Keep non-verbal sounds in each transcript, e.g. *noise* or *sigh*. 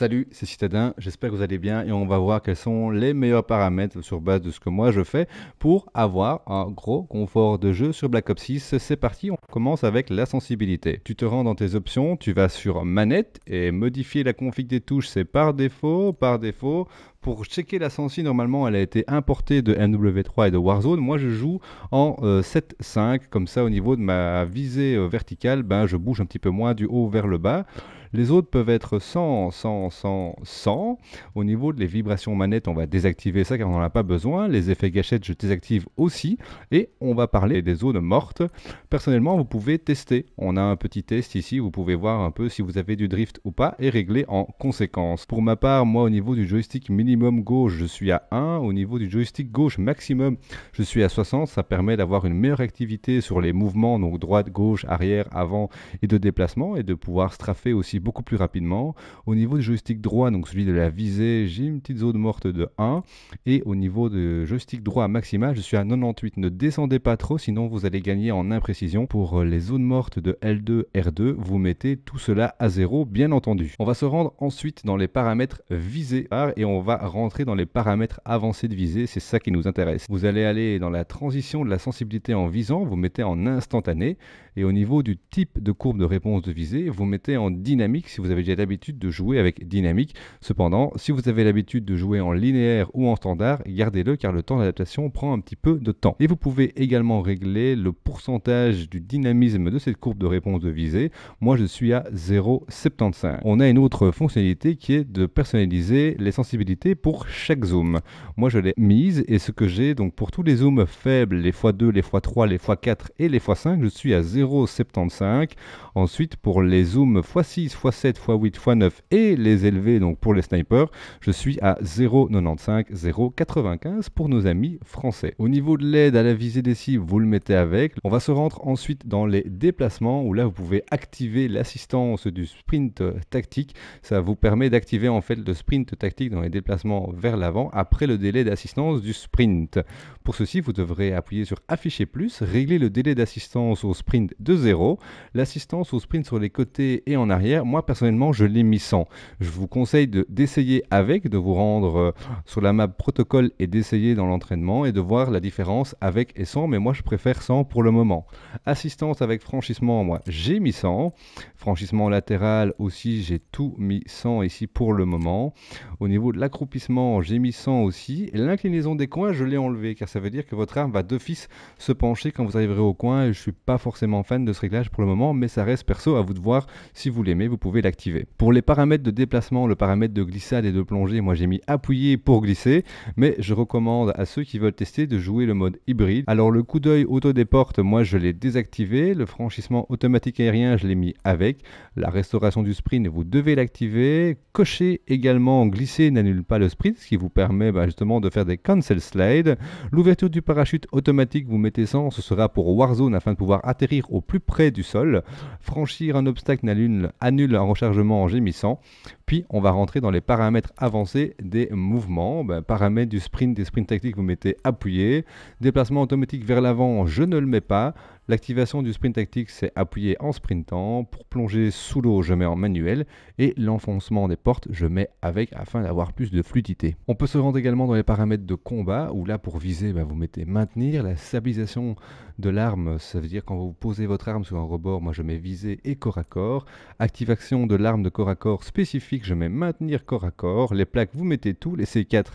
Salut, c'est Citadin, j'espère que vous allez bien et on va voir quels sont les meilleurs paramètres sur base de ce que moi je fais pour avoir un gros confort de jeu sur Black Ops 6. C'est parti, on commence avec la sensibilité. Tu te rends dans tes options, tu vas sur manette et modifier la config des touches, c'est par défaut, par défaut. Pour checker la sensi, normalement, elle a été importée de MW3 et de Warzone. Moi, je joue en 7.5, euh, comme ça, au niveau de ma visée euh, verticale, ben, je bouge un petit peu moins du haut vers le bas. Les autres peuvent être 100, 100, 100, 100. Au niveau des vibrations manettes, on va désactiver ça car on n'en a pas besoin. Les effets gâchettes, je désactive aussi. Et on va parler des zones mortes. Personnellement, vous pouvez tester. On a un petit test ici. Vous pouvez voir un peu si vous avez du drift ou pas et régler en conséquence. Pour ma part, moi, au niveau du joystick minimum gauche, je suis à 1. Au niveau du joystick gauche maximum, je suis à 60. Ça permet d'avoir une meilleure activité sur les mouvements, donc droite, gauche, arrière, avant et de déplacement et de pouvoir straffer aussi beaucoup plus rapidement. Au niveau du joystick droit, donc celui de la visée, j'ai une petite zone morte de 1. Et au niveau du joystick droit maximal, je suis à 98. Ne descendez pas trop, sinon vous allez gagner en imprécision. Pour les zones mortes de L2, R2, vous mettez tout cela à 0, bien entendu. On va se rendre ensuite dans les paramètres visée ah, et on va rentrer dans les paramètres avancés de visée. C'est ça qui nous intéresse. Vous allez aller dans la transition de la sensibilité en visant, vous mettez en instantané. Et au niveau du type de courbe de réponse de visée, vous mettez en dynamique si vous avez déjà l'habitude de jouer avec dynamique. Cependant, si vous avez l'habitude de jouer en linéaire ou en standard, gardez-le car le temps d'adaptation prend un petit peu de temps. Et vous pouvez également régler le pourcentage du dynamisme de cette courbe de réponse de visée. Moi, je suis à 0,75. On a une autre fonctionnalité qui est de personnaliser les sensibilités pour chaque zoom. Moi, je l'ai mise et ce que j'ai donc pour tous les zooms faibles, les x2, les x3, les x4 et les x5, je suis à 0,75. Ensuite, pour les zooms x6, x7, x8, x9 et les élevés donc pour les snipers, je suis à 0,95, 0,95 pour nos amis français. Au niveau de l'aide à la visée des cibles, vous le mettez avec. On va se rendre ensuite dans les déplacements où là vous pouvez activer l'assistance du sprint tactique. Ça vous permet d'activer en fait le sprint tactique dans les déplacements vers l'avant après le délai d'assistance du sprint. Pour ceci, vous devrez appuyer sur afficher plus, régler le délai d'assistance au sprint de 0, l'assistance au sprint sur les côtés et en arrière moi personnellement, je l'ai mis sans. Je vous conseille d'essayer avec, de vous rendre euh, sur la map protocole et d'essayer dans l'entraînement et de voir la différence avec et sans, mais moi je préfère sans pour le moment. Assistance avec franchissement, moi j'ai mis 100. Franchissement latéral aussi, j'ai tout mis sans ici pour le moment. Au niveau de l'accroupissement, j'ai mis 100 aussi. l'inclinaison des coins, je l'ai enlevé car ça veut dire que votre arme va d'office se pencher quand vous arriverez au coin. Et je suis pas forcément fan de ce réglage pour le moment, mais ça reste perso à vous de voir si vous l'aimez vous pouvez l'activer. Pour les paramètres de déplacement, le paramètre de glissade et de plongée, moi j'ai mis appuyer pour glisser, mais je recommande à ceux qui veulent tester de jouer le mode hybride. Alors le coup d'œil auto des portes, moi je l'ai désactivé, le franchissement automatique aérien, je l'ai mis avec, la restauration du sprint, vous devez l'activer, cocher également glisser n'annule pas le sprint, ce qui vous permet bah, justement de faire des cancel slides. L'ouverture du parachute automatique, vous mettez sans, ce sera pour Warzone afin de pouvoir atterrir au plus près du sol. Franchir un obstacle n'annule un rechargement en gémissant. Puis on va rentrer dans les paramètres avancés des mouvements. Ben, paramètres du sprint, des sprints tactiques, vous mettez appuyé. Déplacement automatique vers l'avant, je ne le mets pas. L'activation du sprint tactique, c'est appuyer en sprintant. Pour plonger sous l'eau, je mets en manuel. Et l'enfoncement des portes, je mets avec afin d'avoir plus de fluidité. On peut se rendre également dans les paramètres de combat, où là, pour viser, bah, vous mettez maintenir. La stabilisation de l'arme, ça veut dire quand vous posez votre arme sur un rebord, moi je mets viser et corps à corps. Activation de l'arme de corps à corps spécifique, je mets maintenir corps à corps. Les plaques, vous mettez tout. Les C4,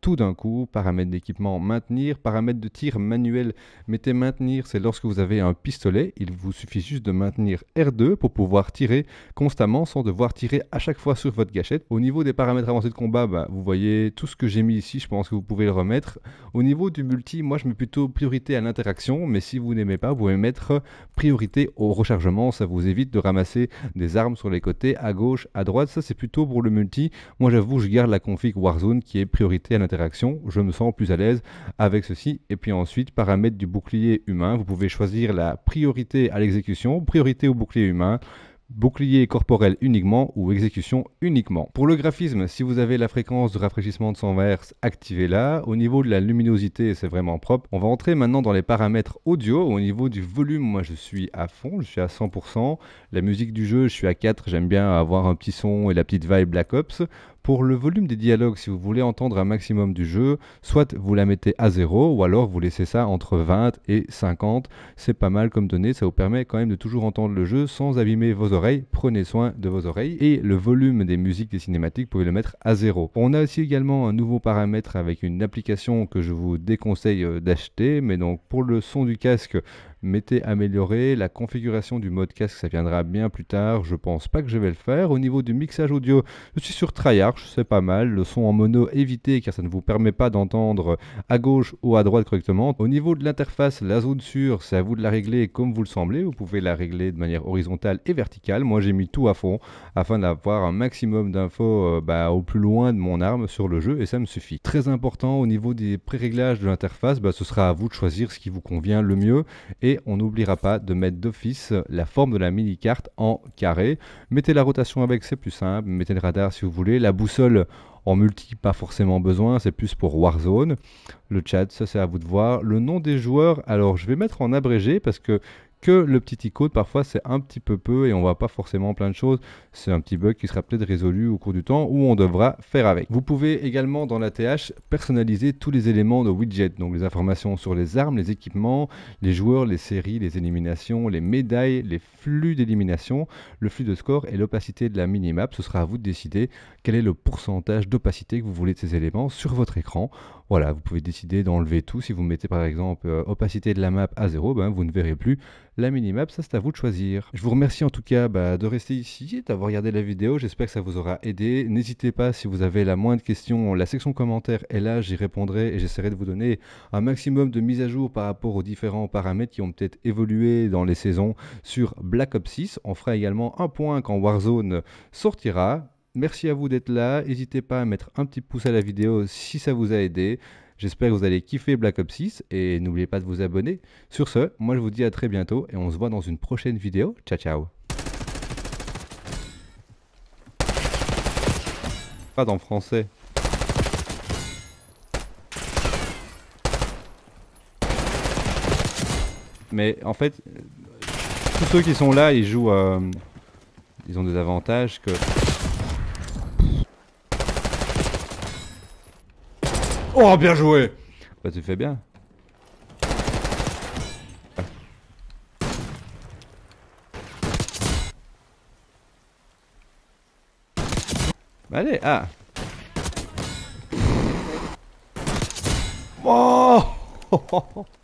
tout d'un coup. Paramètres d'équipement, maintenir. Paramètres de tir manuel, mettez maintenir. C'est lorsque vous avez un pistolet, il vous suffit juste de maintenir R2 pour pouvoir tirer constamment sans devoir tirer à chaque fois sur votre gâchette. Au niveau des paramètres avancés de combat, bah, vous voyez tout ce que j'ai mis ici, je pense que vous pouvez le remettre. Au niveau du multi, moi je mets plutôt priorité à l'interaction, mais si vous n'aimez pas, vous pouvez mettre priorité au rechargement, ça vous évite de ramasser des armes sur les côtés, à gauche, à droite, ça c'est plutôt pour le multi. Moi j'avoue, je garde la config Warzone qui est priorité à l'interaction, je me sens plus à l'aise avec ceci. Et puis ensuite, paramètres du bouclier humain, vous pouvez choisir la priorité à l'exécution, priorité au bouclier humain, bouclier corporel uniquement ou exécution uniquement. Pour le graphisme, si vous avez la fréquence de rafraîchissement de 100 Hz, activez-la. Au niveau de la luminosité, c'est vraiment propre. On va entrer maintenant dans les paramètres audio. Au niveau du volume, moi je suis à fond, je suis à 100%. La musique du jeu, je suis à 4, j'aime bien avoir un petit son et la petite vibe Black Ops. Pour le volume des dialogues, si vous voulez entendre un maximum du jeu, soit vous la mettez à zéro ou alors vous laissez ça entre 20 et 50. C'est pas mal comme donné, ça vous permet quand même de toujours entendre le jeu sans abîmer vos oreilles. Prenez soin de vos oreilles et le volume des musiques des cinématiques, vous pouvez le mettre à zéro. On a aussi également un nouveau paramètre avec une application que je vous déconseille euh, d'acheter, mais donc pour le son du casque, mettez améliorer, La configuration du mode casque, ça viendra bien plus tard. Je pense pas que je vais le faire. Au niveau du mixage audio, je suis sur Tryarch, c'est pas mal. Le son en mono évité car ça ne vous permet pas d'entendre à gauche ou à droite correctement. Au niveau de l'interface, la zone sûre, c'est à vous de la régler comme vous le semblez. Vous pouvez la régler de manière horizontale et verticale. Moi, j'ai mis tout à fond afin d'avoir un maximum d'infos euh, bah, au plus loin de mon arme sur le jeu et ça me suffit. Très important au niveau des pré-réglages de l'interface, bah, ce sera à vous de choisir ce qui vous convient le mieux et on n'oubliera pas de mettre d'office la forme de la mini-carte en carré. Mettez la rotation avec, c'est plus simple, mettez le radar si vous voulez, la boussole en multi, pas forcément besoin, c'est plus pour Warzone. Le chat, ça c'est à vous de voir. Le nom des joueurs, alors je vais mettre en abrégé parce que que le petit icône, parfois, c'est un petit peu peu et on voit pas forcément plein de choses. C'est un petit bug qui sera peut-être résolu au cours du temps ou on devra faire avec. Vous pouvez également, dans la TH, personnaliser tous les éléments de widget, donc les informations sur les armes, les équipements, les joueurs, les séries, les éliminations, les médailles, les flux d'élimination, le flux de score et l'opacité de la minimap. Ce sera à vous de décider quel est le pourcentage d'opacité que vous voulez de ces éléments sur votre écran. Voilà, vous pouvez décider d'enlever tout. Si vous mettez par exemple euh, opacité de la map à 0, ben, vous ne verrez plus la minimap, ça c'est à vous de choisir. Je vous remercie en tout cas bah, de rester ici et d'avoir regardé la vidéo, j'espère que ça vous aura aidé. N'hésitez pas si vous avez la moindre question, la section commentaires est là, j'y répondrai et j'essaierai de vous donner un maximum de mises à jour par rapport aux différents paramètres qui ont peut-être évolué dans les saisons sur Black Ops 6. On fera également un point quand Warzone sortira, Merci à vous d'être là. N'hésitez pas à mettre un petit pouce à la vidéo si ça vous a aidé. J'espère que vous allez kiffer Black Ops 6 et n'oubliez pas de vous abonner. Sur ce, moi je vous dis à très bientôt et on se voit dans une prochaine vidéo. Ciao ciao Pas en français. Mais en fait, tous ceux qui sont là, ils jouent... Euh, ils ont des avantages que... Oh, bien joué Bah, tu fais bien. Bah, allez, ah Oh *laughs*